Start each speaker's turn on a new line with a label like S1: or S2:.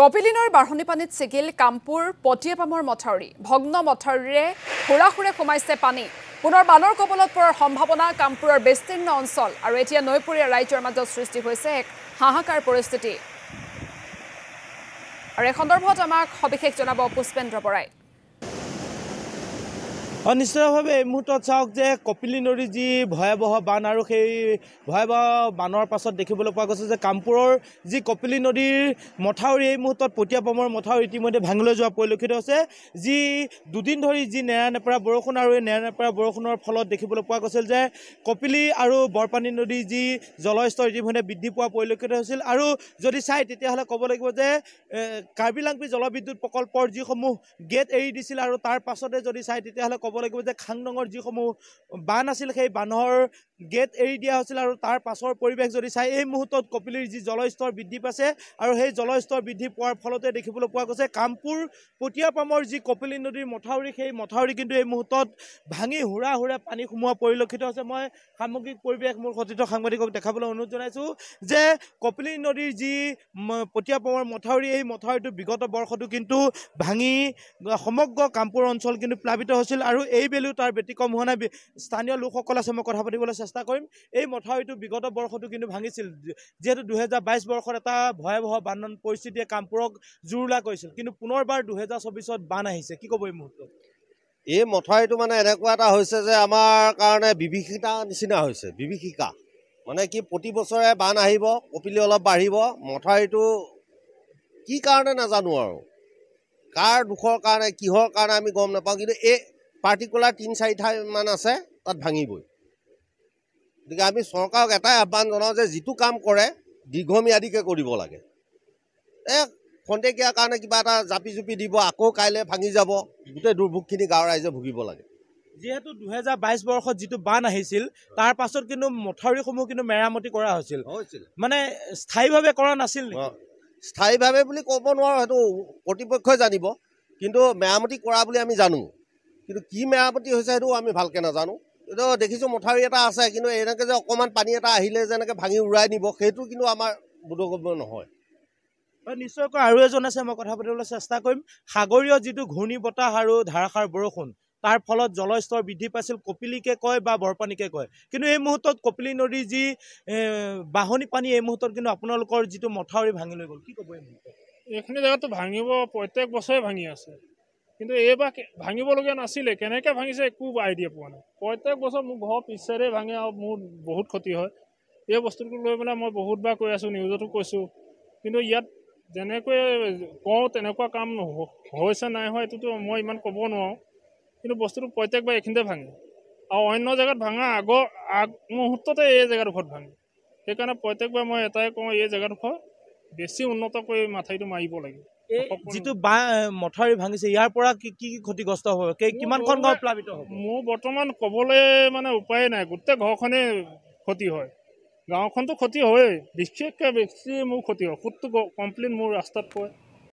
S1: কপিলিনৰ বাঢ়নী পানীত ছিগিল কামপুৰ পটিয়া পামৰ মথাউৰি ভগ্ন মথাউৰিৰে সুৰাসুৰে সোমাইছে পানী পুনৰ বানৰ কবলত পৰাৰ সম্ভাৱনা কামপুৰৰ বিস্তীৰ্ণ অঞ্চল আৰু এতিয়া নৈপৰীয়া ৰাইজৰ মাজত সৃষ্টি হৈছে এক হাহাকাৰ পৰিস্থিতি আৰু এই সন্দৰ্ভত আমাক সবিশেষ জনাব পুষ্পেন্দ্ৰ বৰাই
S2: নিশ্চয়ভাৱে এই মুহূৰ্তত চাওক যে কপিলি নদীৰ যি ভয়াৱহ বান আৰু সেই ভয়াৱহ বানৰ পাছত দেখিবলৈ পোৱা গৈছে যে কামপুৰৰ যি কপিলি নদীৰ মথাউৰি এই মুহূৰ্তত পতিয়া বামৰ মথাউৰি ইতিমধ্যে ভাঙি লৈ যোৱা পৰিলক্ষিত হৈছে যি দুদিন ধৰি যি নেৰা নেপেৰা বৰষুণ আৰু এই নেৰা নেপেৰা বৰষুণৰ ফলত দেখিবলৈ পোৱা গৈছিল যে কপিলি আৰু বৰপানী নদীৰ যি জলস্তৰ ইতিমধ্যে বৃদ্ধি পোৱা পৰিলক্ষিত হৈছিল আৰু যদি চাই তেতিয়াহ'লে ক'ব লাগিব যে কাৰ্বি লাংপি জলবিদ্যুৎ প্ৰকল্পৰ যিসমূহ গেট এৰি দিছিল আৰু তাৰ পাছতে যদি চাই তেতিয়াহ'লে ক'ব লাগিব যে খাংডঙৰ যিসমূহ বান আছিল সেই বানৰ গেট এৰি দিয়া হৈছিল আৰু তাৰ পাছৰ পৰিৱেশ যদি চাই এই মুহূৰ্তত কপিলিৰ যি জলস্তৰ বৃদ্ধি পাইছে আৰু সেই জলস্তৰ বৃদ্ধি পোৱাৰ ফলতে দেখিবলৈ পোৱা গৈছে কামপুৰ পতিয়াপামৰ যি কপিলি নদীৰ মথাউৰি সেই মথাউৰি কিন্তু এই মুহূৰ্তত ভাঙি হুৰা হুৰা পানী সোমোৱা পৰিলক্ষিত হৈছে মই সামগ্ৰিক পৰিৱেশ মোৰ সতীৰ্থ সাংবাদিকক দেখাবলৈ অনুৰোধ জনাইছোঁ যে কপিলি নদীৰ যি পতিয়াপামৰ মথাউৰি এই মথাউৰিটো বিগত বৰ্ষটো কিন্তু ভাঙি সমগ্ৰ কামপুৰ অঞ্চল কিন্তু প্লাৱিত হৈছিল আৰু আৰু এই বেলিও তাৰ ব্যতিক্ৰম হোৱা নাই স্থানীয় লোকসকল আছে মই কথা পাতিবলৈ চেষ্টা কৰিম এই মথাউৰিটো বিগত বৰ্ষটো কিন্তু ভাঙিছিল যিহেতু দুহেজাৰ বাইছ বৰ্ষত এটা ভয়াৱহ বান পৰিস্থিতিয়ে কামপুৰক জুৰুলা কৰিছিল কিন্তু পুনৰবাৰ দুহেজাৰ চৌবিছত বান আহিছে কি ক'ব এই মুহূৰ্তত
S1: এই মথাউৰিটো মানে এনেকুৱা এটা হৈছে যে আমাৰ কাৰণে বিভীষিকা নিচিনা হৈছে বিভীষিকা মানে কি প্ৰতি বছৰে বান আহিব কপিলি অলপ বাঢ়িব মথাউৰিটো কি কাৰণে নাজানো আৰু কাৰ দুখৰ কাৰণে কিহৰ কাৰণে আমি গম নাপাওঁ কিন্তু এই পাৰ্টিকুলাৰ তিনি চাৰি ঠাইমান আছে তাত ভাঙিবই গতিকে আমি চৰকাৰক এটাই আহ্বান জনাওঁ যে যিটো কাম কৰে দীৰ্ঘম্যাদিকৈ কৰিব লাগে এ খন্তেকীয়াৰ কাৰণে কিবা এটা জাপি জুপি দিব আকৌ কাইলৈ ভাঙি যাব গোটেই দুৰ্ভোগখিনি গাঁৱৰ ৰাইজে ভুগিব লাগে যিহেতু দুহেজাৰ বাইছ বৰ্ষত যিটো বান আহিছিল তাৰ পাছত কিন্তু মথাউৰিসমূহ কিন্তু মেৰামতি কৰা হৈছিল হৈছিল মানে স্থায়ীভাৱে কৰা নাছিল স্থায়ীভাৱে বুলি ক'ব নোৱাৰোঁ সেইটো কৰ্তৃপক্ষই জানিব কিন্তু মেৰামতি কৰা বুলি আমি জানো কিন্তু কি মেৰামতি হৈছে সেইটো আমি ভালকৈ নাজানো এইটো দেখিছোঁ মথাউৰি এটা আছে কিন্তু এনেকৈ যে অকণমান পানী এটা আহিলে যে এনেকৈ ভাঙি উৰাই নিব সেইটো কিন্তু আমাৰ বোধগম্য নহয় হয় নিশ্চয়কৈ আৰু
S2: এজন আছে মই কথা পাতিবলৈ চেষ্টা কৰিম সাগৰীয় যিটো ঘূৰ্ণী বতাহ আৰু ধাৰাসাৰ বৰষুণ তাৰ ফলত জলস্তৰ বৃদ্ধি পাইছিল কপিলিকে কয় বা বৰপানীকে কয় কিন্তু এই মুহূৰ্তত কপিলি নদীৰ যি
S3: বাঢ়নি পানী এই মুহূৰ্তত কিন্তু আপোনালোকৰ যিটো মথাউৰি ভাঙি লৈ গ'ল কি ক'ব এই মুহূৰ্তত এইখিনি জেগাটো ভাঙিব প্ৰত্যেক বছৰে ভাঙি আছে কিন্তু এইবাৰ ভাঙিবলগীয়া নাছিলে কেনেকৈ ভাঙিছে একো আইডিয়া পোৱা নাই প্ৰত্যেক বছৰ মোৰ ঘৰ পিছেৰে ভাঙে আৰু মোৰ বহুত ক্ষতি হয় এই বস্তুটো লৈ পেলাই মই বহুতবাৰ কৈ আছোঁ নিউজতো কৈছোঁ কিন্তু ইয়াত যেনেকৈ কওঁ তেনেকুৱা কাম হৈছে নাই হয় এইটোতো মই ইমান ক'ব নোৱাৰোঁ কিন্তু বস্তুটো প্ৰত্যেকবাৰ এইখিনিতে ভাঙে আৰু অন্য জেগাত ভাঙা আগৰ আগ মুহূৰ্ততে এই জেগাডোখৰত ভাঙে সেইকাৰণে প্ৰত্যেকবাৰ মই এটাই কওঁ এই জেগাডোখৰ বেছি উন্নত কৰি মাথাইটো মাৰিব লাগে যিটো মথাউৰি ভাঙিছে ইয়াৰ পৰা কি কি ক্ষতিগ্ৰস্ত হ'ব কিমানখন ঘৰ প্লাৱিত হ'ব মোৰ বৰ্তমান ক'বলৈ মানে উপায় নাই গোটেই ঘৰখনেই ক্ষতি হয় গাঁওখনতো ক্ষতি হয়েই বিশেষকৈ বেছি মোৰ ক্ষতি হয় সোঁতটো কমপ্লিট মোৰ ৰাস্তাত পৰে